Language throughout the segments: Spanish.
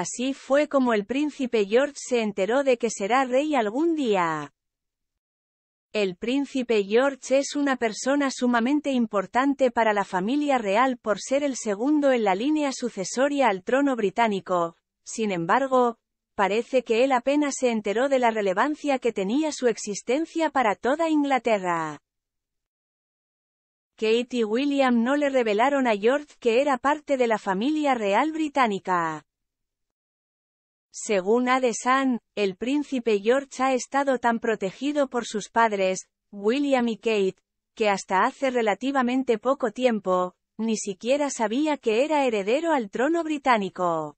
Así fue como el príncipe George se enteró de que será rey algún día. El príncipe George es una persona sumamente importante para la familia real por ser el segundo en la línea sucesoria al trono británico. Sin embargo, parece que él apenas se enteró de la relevancia que tenía su existencia para toda Inglaterra. Kate y William no le revelaron a George que era parte de la familia real británica. Según Adesan, el príncipe George ha estado tan protegido por sus padres, William y Kate, que hasta hace relativamente poco tiempo, ni siquiera sabía que era heredero al trono británico.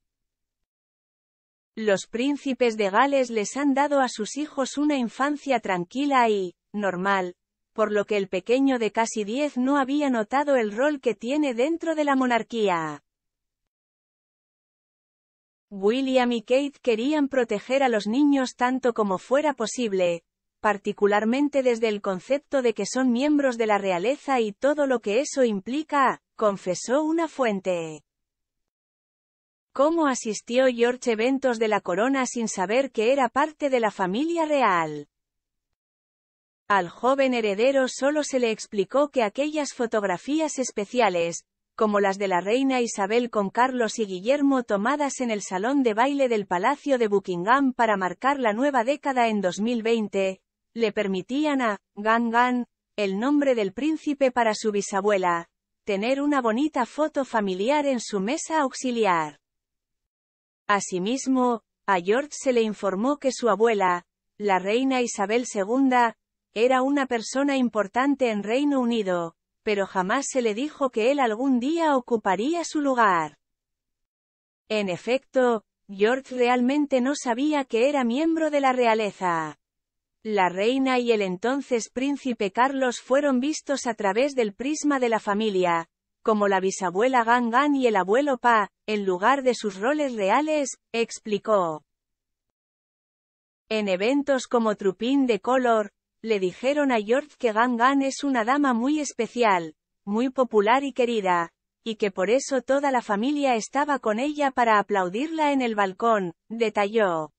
Los príncipes de Gales les han dado a sus hijos una infancia tranquila y, normal, por lo que el pequeño de casi diez no había notado el rol que tiene dentro de la monarquía. William y Kate querían proteger a los niños tanto como fuera posible, particularmente desde el concepto de que son miembros de la realeza y todo lo que eso implica, confesó una fuente. ¿Cómo asistió George eventos de la corona sin saber que era parte de la familia real? Al joven heredero solo se le explicó que aquellas fotografías especiales, como las de la reina Isabel con Carlos y Guillermo tomadas en el salón de baile del Palacio de Buckingham para marcar la nueva década en 2020, le permitían a Gang», el nombre del príncipe para su bisabuela, tener una bonita foto familiar en su mesa auxiliar. Asimismo, a George se le informó que su abuela, la reina Isabel II, era una persona importante en Reino Unido, pero jamás se le dijo que él algún día ocuparía su lugar. En efecto, George realmente no sabía que era miembro de la realeza. La reina y el entonces príncipe Carlos fueron vistos a través del prisma de la familia, como la bisabuela Gangan y el abuelo Pa, en lugar de sus roles reales, explicó. En eventos como Trupín de Color, le dijeron a George que Gangan es una dama muy especial, muy popular y querida, y que por eso toda la familia estaba con ella para aplaudirla en el balcón, detalló.